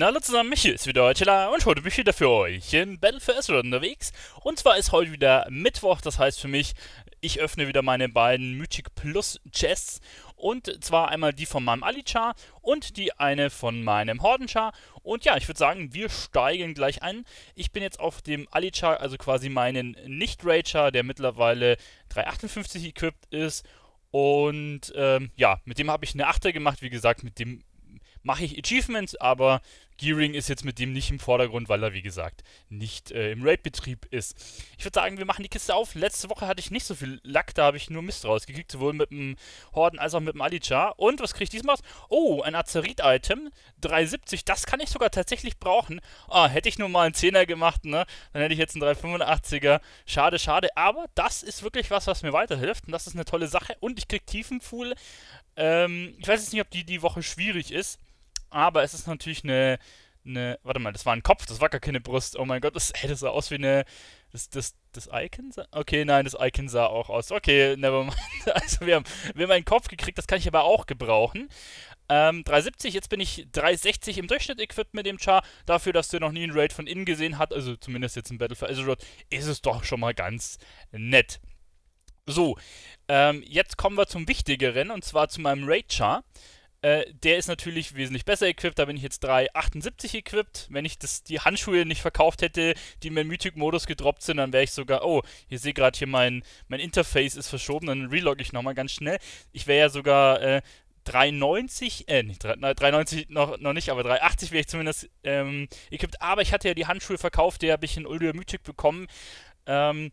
Hallo zusammen, Michi ist wieder heute da und heute bin ich wieder für euch in Battle for Azeroth unterwegs. Und zwar ist heute wieder Mittwoch, das heißt für mich, ich öffne wieder meine beiden Mythic Plus Chests. Und zwar einmal die von meinem Alichar und die eine von meinem Hordenchar. Und ja, ich würde sagen, wir steigen gleich ein. Ich bin jetzt auf dem Alichar, also quasi meinen Nicht-Rager, der mittlerweile 358 equipped ist. Und ähm, ja, mit dem habe ich eine Achter gemacht, wie gesagt, mit dem mache ich Achievements, aber Gearing ist jetzt mit dem nicht im Vordergrund, weil er, wie gesagt, nicht äh, im Raid-Betrieb ist. Ich würde sagen, wir machen die Kiste auf. Letzte Woche hatte ich nicht so viel Lack, da habe ich nur Mist rausgekriegt, sowohl mit dem Horden als auch mit dem Alichar. Und was kriege ich diesmal? Oh, ein Azerit-Item, 370, das kann ich sogar tatsächlich brauchen. Ah, hätte ich nur mal einen 10er gemacht, ne? Dann hätte ich jetzt einen 385er. Schade, schade, aber das ist wirklich was, was mir weiterhilft und das ist eine tolle Sache. Und ich kriege Tiefenfuhl. Ähm, ich weiß jetzt nicht, ob die die Woche schwierig ist aber es ist natürlich eine, eine, warte mal, das war ein Kopf, das war gar keine Brust. Oh mein Gott, das, ey, das sah aus wie eine, das, das, das Icon sah, okay, nein, das Icon sah auch aus. Okay, nevermind. Also wir haben, wir haben einen Kopf gekriegt, das kann ich aber auch gebrauchen. Ähm, 370, jetzt bin ich 360 im Durchschnitt equipped mit dem Char. Dafür, dass du noch nie einen Raid von innen gesehen hast, also zumindest jetzt im Battle for Azeroth, ist es doch schon mal ganz nett. So, ähm, jetzt kommen wir zum Wichtigeren, und zwar zu meinem Raid-Char. Äh, der ist natürlich wesentlich besser equipped, da bin ich jetzt 378 equipped. Wenn ich das, die Handschuhe nicht verkauft hätte, die mir im Mythic-Modus gedroppt sind, dann wäre ich sogar, oh, ihr seht gerade hier mein, mein Interface ist verschoben, dann relog ich nochmal ganz schnell. Ich wäre ja sogar äh, 390, äh, nicht 390 noch, noch nicht, aber 380 wäre ich zumindest ähm, equipped. Aber ich hatte ja die Handschuhe verkauft, die habe ich in Uldur Mythic bekommen. Ähm,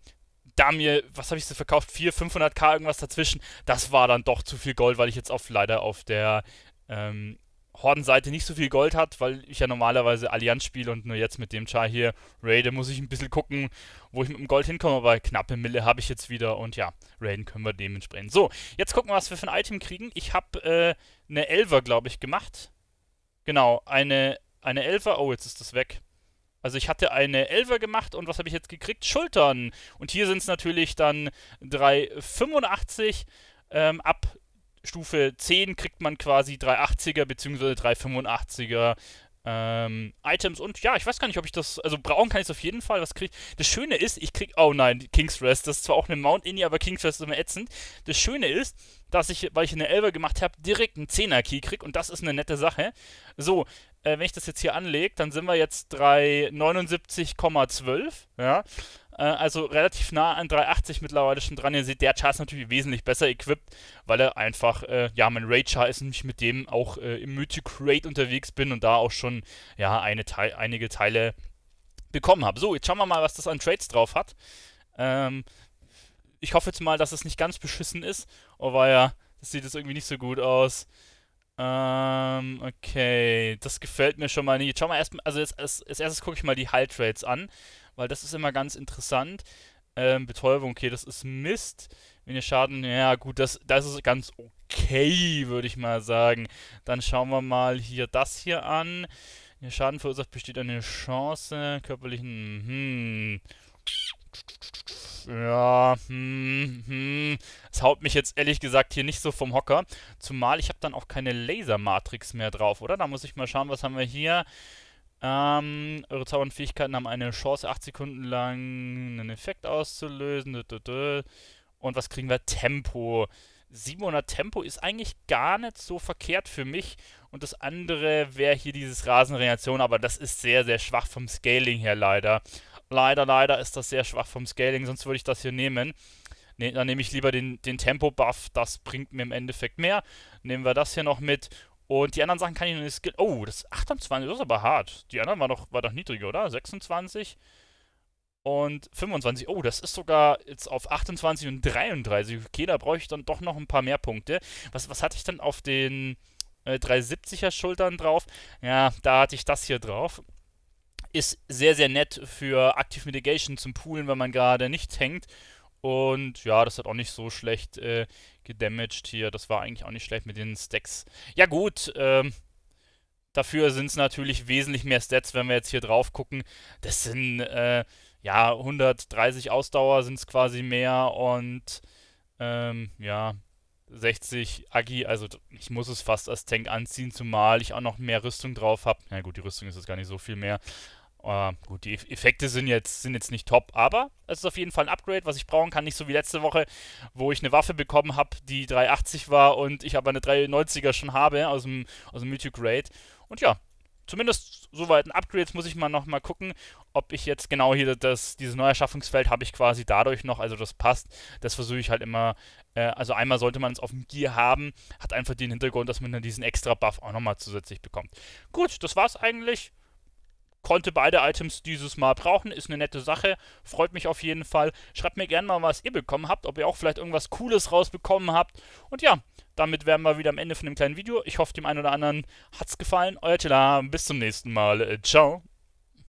da mir, was habe ich so verkauft, 400, 500k irgendwas dazwischen, das war dann doch zu viel Gold, weil ich jetzt auf, leider auf der ähm, horden nicht so viel Gold hat, weil ich ja normalerweise Allianz spiele und nur jetzt mit dem Char hier raide, muss ich ein bisschen gucken, wo ich mit dem Gold hinkomme, aber knappe Mille habe ich jetzt wieder und ja, Raiden können wir dementsprechend. So, jetzt gucken wir, was wir für ein Item kriegen. Ich habe äh, eine Elver, glaube ich, gemacht. Genau, eine, eine Elver. Oh, jetzt ist das weg. Also ich hatte eine Elfer gemacht und was habe ich jetzt gekriegt? Schultern. Und hier sind es natürlich dann 385 ähm, ab Stufe 10 kriegt man quasi 380er bzw. 385er ähm, Items und ja, ich weiß gar nicht, ob ich das, also brauchen kann ich es auf jeden Fall, was krieg ich, das Schöne ist, ich krieg, oh nein, King's Rest, das ist zwar auch eine Mount Indie, aber King's Rest ist immer ätzend, das Schöne ist, dass ich, weil ich eine Elver gemacht habe, direkt einen 10er Key krieg und das ist eine nette Sache, so, äh, wenn ich das jetzt hier anlege, dann sind wir jetzt 379,12. Ja? Äh, also relativ nah an 380 mittlerweile schon dran. Ihr seht, der Char ist natürlich wesentlich besser equipped, weil er einfach, äh, ja, mein Raid Char ist und ich mit dem auch äh, im Mythic Raid unterwegs bin und da auch schon, ja, eine Teil, einige Teile bekommen habe. So, jetzt schauen wir mal, was das an Trades drauf hat. Ähm, ich hoffe jetzt mal, dass es nicht ganz beschissen ist, aber ja, das sieht jetzt irgendwie nicht so gut aus. Ähm, okay. Das gefällt mir schon mal nicht. Schau mal erstmal, also jetzt, als, als erstes gucke ich mal die Health Rates an, weil das ist immer ganz interessant. Ähm, Betäubung, okay, das ist Mist. Wenn ihr Schaden, ja gut, das, das ist ganz okay, würde ich mal sagen. Dann schauen wir mal hier das hier an. Wenn ihr Schaden verursacht, besteht eine Chance. Körperlichen, hm ja, hm, hm. Es haut mich jetzt ehrlich gesagt hier nicht so vom Hocker. Zumal ich habe dann auch keine Lasermatrix mehr drauf, oder? Da muss ich mal schauen, was haben wir hier. Ähm, eure Zaubernfähigkeiten haben eine Chance, 8 Sekunden lang einen Effekt auszulösen. Und was kriegen wir? Tempo. 700 Tempo ist eigentlich gar nicht so verkehrt für mich. Und das andere wäre hier dieses Rasenreaktion, aber das ist sehr, sehr schwach vom Scaling her leider leider, leider ist das sehr schwach vom Scaling, sonst würde ich das hier nehmen. Ne, dann nehme ich lieber den, den Tempo-Buff, das bringt mir im Endeffekt mehr. Nehmen wir das hier noch mit. Und die anderen Sachen kann ich noch nicht skillen. Oh, das ist 28, das ist aber hart. Die anderen waren doch, war doch niedriger, oder? 26 und 25. Oh, das ist sogar jetzt auf 28 und 33. Okay, da brauche ich dann doch noch ein paar mehr Punkte. Was, was hatte ich denn auf den äh, 370er Schultern drauf? Ja, da hatte ich das hier drauf ist sehr, sehr nett für Active Mitigation zum Poolen, wenn man gerade nicht tankt. Und ja, das hat auch nicht so schlecht äh, gedamaged hier. Das war eigentlich auch nicht schlecht mit den Stacks. Ja gut, ähm, dafür sind es natürlich wesentlich mehr Stats, wenn wir jetzt hier drauf gucken. Das sind, äh, ja, 130 Ausdauer sind es quasi mehr und, ähm, ja, 60 Agi, also ich muss es fast als Tank anziehen, zumal ich auch noch mehr Rüstung drauf habe. Na ja, gut, die Rüstung ist jetzt gar nicht so viel mehr. Uh, gut, die Effekte sind jetzt, sind jetzt nicht top, aber es ist auf jeden Fall ein Upgrade, was ich brauchen kann. Nicht so wie letzte Woche, wo ich eine Waffe bekommen habe, die 380 war und ich aber eine 390er schon habe aus dem, aus dem YouTube Raid. Und ja, zumindest soweit ein Upgrade. Jetzt muss ich mal nochmal gucken, ob ich jetzt genau hier das, dieses Neuerschaffungsfeld habe ich quasi dadurch noch, also das passt. Das versuche ich halt immer, äh, also einmal sollte man es auf dem Gear haben, hat einfach den Hintergrund, dass man dann diesen extra Buff auch nochmal zusätzlich bekommt. Gut, das war's eigentlich konnte beide Items dieses Mal brauchen. Ist eine nette Sache. Freut mich auf jeden Fall. Schreibt mir gerne mal, was ihr bekommen habt. Ob ihr auch vielleicht irgendwas Cooles rausbekommen habt. Und ja, damit wären wir wieder am Ende von dem kleinen Video. Ich hoffe, dem einen oder anderen hat es gefallen. Euer Tila, Bis zum nächsten Mal. Äh, ciao.